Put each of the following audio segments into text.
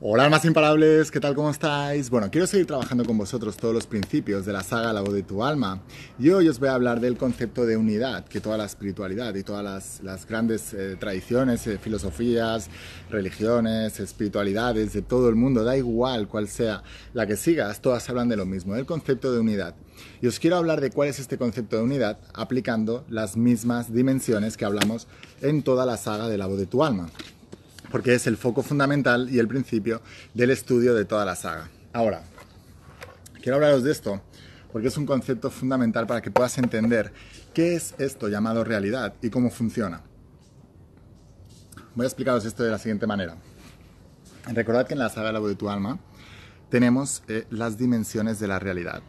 Hola almas imparables, ¿qué tal? ¿Cómo estáis? Bueno, quiero seguir trabajando con vosotros todos los principios de la saga La voz de tu alma y hoy os voy a hablar del concepto de unidad que toda la espiritualidad y todas las, grandes eh, tradiciones, eh, filosofías, religiones, espiritualidades de todo el mundo, da igual cuál sea la que sigas, todas hablan de lo mismo, del concepto de unidad. Y os quiero hablar de cuál es este concepto de unidad aplicando las mismas dimensiones que hablamos en toda la saga de La voz de tu alma porque es el foco fundamental y el principio del estudio de toda la saga. Ahora, quiero hablaros de esto porque es un concepto fundamental para que puedas entender qué es esto llamado realidad y cómo funciona. Voy a explicaros esto de la siguiente manera. Recordad que en la saga La voz de tu alma tenemos eh, las dimensiones de la realidad.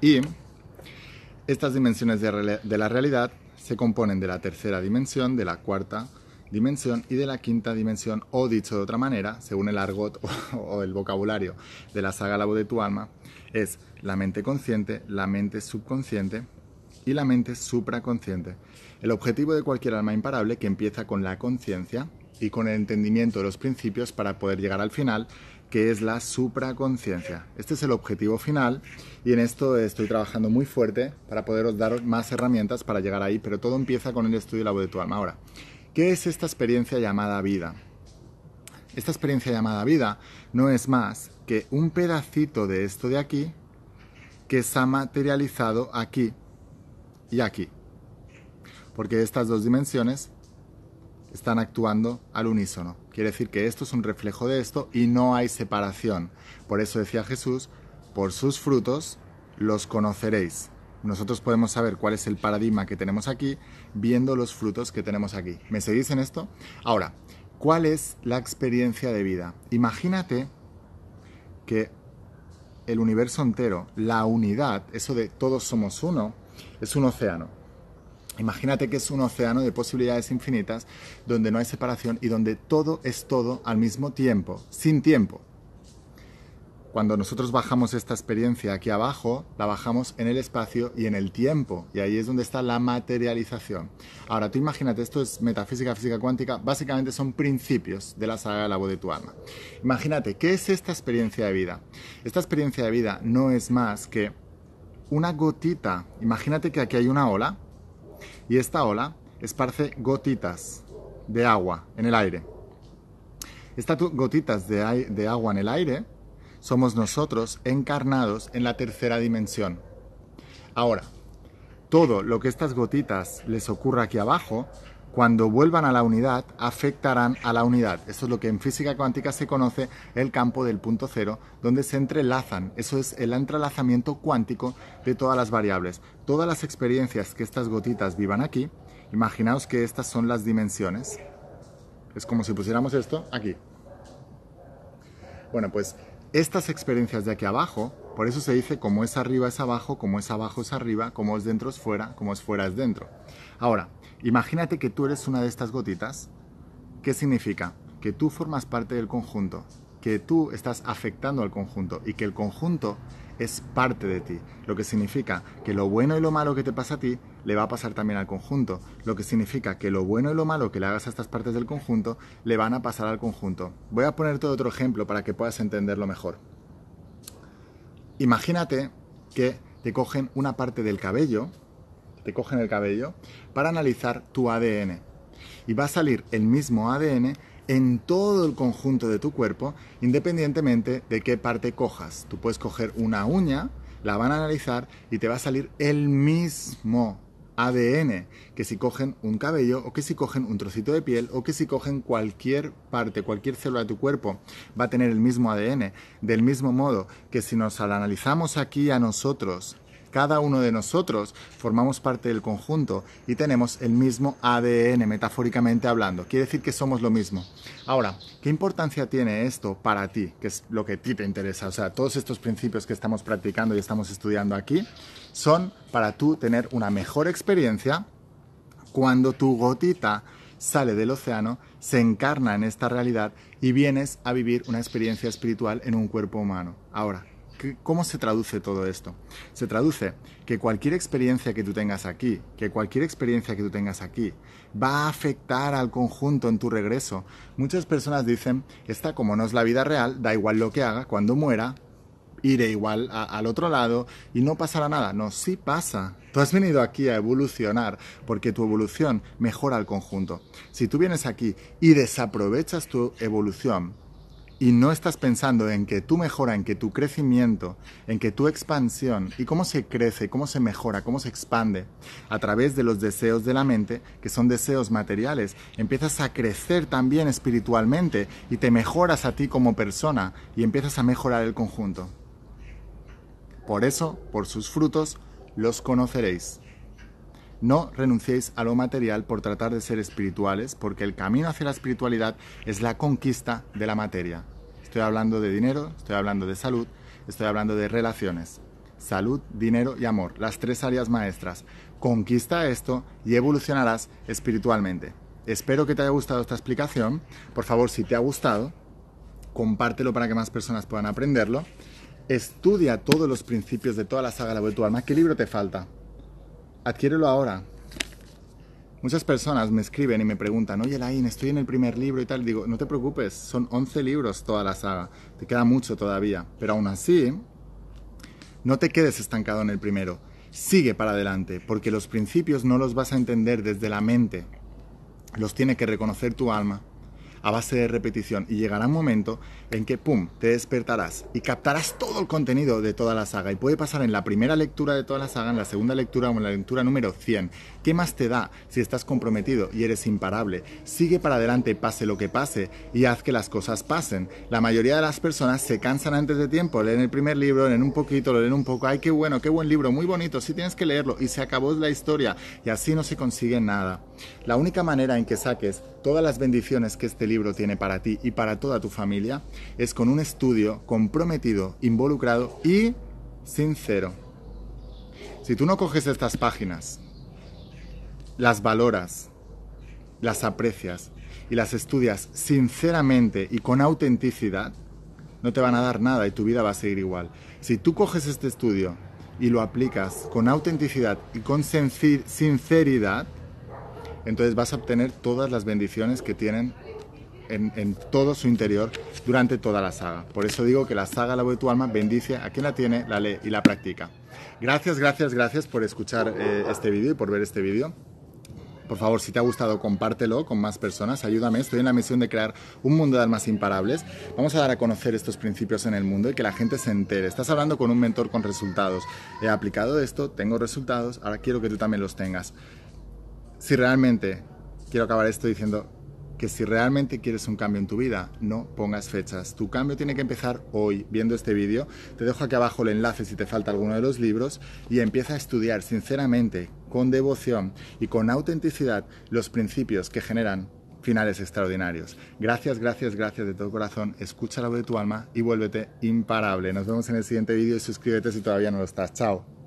Y estas dimensiones de, la realidad se componen de la tercera dimensión, de la cuarta dimensión y de la quinta dimensión, o dicho de otra manera, según el argot o, el vocabulario de la saga La voz de tu alma, es la mente consciente, la mente subconsciente y la mente supraconsciente. El objetivo de cualquier alma imparable que empieza con la conciencia y con el entendimiento de los principios para poder llegar al final, que es la supraconciencia. Este es el objetivo final y en esto estoy trabajando muy fuerte para poderos dar más herramientas para llegar ahí, pero todo empieza con el estudio de la voz de tu alma. Ahora, ¿Qué es esta experiencia llamada vida? Esta experiencia llamada vida no es más que un pedacito de esto de aquí que se ha materializado aquí y aquí. Porque estas dos dimensiones están actuando al unísono. Quiere decir que esto es un reflejo de esto y no hay separación. Por eso decía Jesús, por sus frutos los conoceréis nosotros podemos saber cuál es el paradigma que tenemos aquí viendo los frutos que tenemos aquí. ¿Me seguís en esto? Ahora, ¿cuál es la experiencia de vida? Imagínate que el universo entero, la unidad, eso de todos somos uno, es un océano. Imagínate que es un océano de posibilidades infinitas donde no hay separación y donde todo es todo al mismo tiempo, sin tiempo, cuando nosotros bajamos esta experiencia aquí abajo, la bajamos en el espacio y en el tiempo. Y ahí es donde está la materialización. Ahora, tú imagínate, esto es metafísica, física cuántica, básicamente son principios de la saga de la voz de tu alma. Imagínate, ¿qué es esta experiencia de vida? Esta experiencia de vida no es más que una gotita. Imagínate que aquí hay una ola y esta ola esparce gotitas de agua en el aire. Estas gotitas de, de agua en el aire somos nosotros encarnados en la tercera dimensión. Ahora, todo lo que estas gotitas les ocurra aquí abajo, cuando vuelvan a la unidad, afectarán a la unidad. Eso es lo que en física cuántica se conoce el campo del punto cero, donde se entrelazan. Eso es el entrelazamiento cuántico de todas las variables. Todas las experiencias que estas gotitas vivan aquí, imaginaos que estas son las dimensiones. Es como si pusiéramos esto aquí. Bueno, pues estas experiencias de aquí abajo, por eso se dice como es arriba es abajo, como es abajo es arriba, como es dentro es fuera, como es fuera es dentro. Ahora, imagínate que tú eres una de estas gotitas. ¿Qué significa? Que tú formas parte del conjunto, que tú estás afectando al conjunto y que el conjunto es parte de ti, lo que significa que lo bueno y lo malo que te pasa a ti le va a pasar también al conjunto, lo que significa que lo bueno y lo malo que le hagas a estas partes del conjunto le van a pasar al conjunto. Voy a ponerte otro ejemplo para que puedas entenderlo mejor. Imagínate que te cogen una parte del cabello, te cogen el cabello, para analizar tu ADN. Y va a salir el mismo ADN en todo el conjunto de tu cuerpo, independientemente de qué parte cojas. Tú puedes coger una uña, la van a analizar y te va a salir el mismo ADN, que si cogen un cabello o que si cogen un trocito de piel o que si cogen cualquier parte, cualquier célula de tu cuerpo, va a tener el mismo ADN. Del mismo modo que si nos analizamos aquí a nosotros cada uno de nosotros formamos parte del conjunto y tenemos el mismo ADN, metafóricamente hablando. Quiere decir que somos lo mismo. Ahora, ¿qué importancia tiene esto para ti? Que es lo que a ti te interesa. O sea, todos estos principios que estamos practicando y estamos estudiando aquí son para tú tener una mejor experiencia cuando tu gotita sale del océano, se encarna en esta realidad y vienes a vivir una experiencia espiritual en un cuerpo humano. Ahora, ¿Cómo se traduce todo esto? Se traduce que cualquier experiencia que tú tengas aquí, que cualquier experiencia que tú tengas aquí, va a afectar al conjunto en tu regreso. Muchas personas dicen, esta como no es la vida real, da igual lo que haga, cuando muera, iré igual al otro lado y no pasará nada. No, sí pasa. Tú has venido aquí a evolucionar porque tu evolución mejora al conjunto. Si tú vienes aquí y desaprovechas tu evolución, y no estás pensando en que tú mejora, en que tu crecimiento, en que tu expansión y cómo se crece, cómo se mejora, cómo se expande a través de los deseos de la mente, que son deseos materiales, empiezas a crecer también espiritualmente y te mejoras a ti como persona y empiezas a mejorar el conjunto. Por eso, por sus frutos, los conoceréis. No renunciéis a lo material por tratar de ser espirituales, porque el camino hacia la espiritualidad es la conquista de la materia. Estoy hablando de dinero, estoy hablando de salud, estoy hablando de relaciones. Salud, dinero y amor, las tres áreas maestras. Conquista esto y evolucionarás espiritualmente. Espero que te haya gustado esta explicación. Por favor, si te ha gustado, compártelo para que más personas puedan aprenderlo. Estudia todos los principios de toda la saga La Vuelta tu Alma. ¿Qué libro te falta? Adquiérelo ahora. Muchas personas me escriben y me preguntan, oye Lain, estoy en el primer libro y tal. Digo, no te preocupes, son 11 libros toda la saga, te queda mucho todavía. Pero aún así, no te quedes estancado en el primero. Sigue para adelante, porque los principios no los vas a entender desde la mente, los tiene que reconocer tu alma a base de repetición y llegará un momento en que, ¡pum!, te despertarás y captarás todo el contenido de toda la saga. Y puede pasar en la primera lectura de toda la saga, en la segunda lectura o en la lectura número 100. ¿Qué más te da si estás comprometido y eres imparable? Sigue para adelante, pase lo que pase, y haz que las cosas pasen. La mayoría de las personas se cansan antes de tiempo, leen el primer libro, leen un poquito, lo leen un poco, ay, qué bueno, qué buen libro, muy bonito, sí tienes que leerlo, y se acabó la historia, y así no se consigue nada. La única manera en que saques todas las bendiciones que este libro tiene para ti y para toda tu familia es con un estudio comprometido, involucrado y sincero. Si tú no coges estas páginas, las valoras, las aprecias y las estudias sinceramente y con autenticidad, no te van a dar nada y tu vida va a seguir igual. Si tú coges este estudio y lo aplicas con autenticidad y con sinceridad, entonces vas a obtener todas las bendiciones que tienen en, todo su interior durante toda la saga. Por eso digo que la saga La voz de tu alma bendice a quien la tiene, la lee y la practica. Gracias, gracias, gracias por escuchar eh, este vídeo y por ver este vídeo. Por favor, si te ha gustado, compártelo con más personas. Ayúdame, estoy en la misión de crear un mundo de almas imparables. Vamos a dar a conocer estos principios en el mundo y que la gente se entere. Estás hablando con un mentor con resultados. He aplicado esto, tengo resultados, ahora quiero que tú también los tengas si realmente, quiero acabar esto diciendo que si realmente quieres un cambio en tu vida, no pongas fechas. Tu cambio tiene que empezar hoy, viendo este vídeo. Te dejo aquí abajo el enlace si te falta alguno de los libros y empieza a estudiar sinceramente, con devoción y con autenticidad los principios que generan finales extraordinarios. Gracias, gracias, gracias de todo corazón. Escucha la voz de tu alma y vuélvete imparable. Nos vemos en el siguiente vídeo y suscríbete si todavía no lo estás. Chao.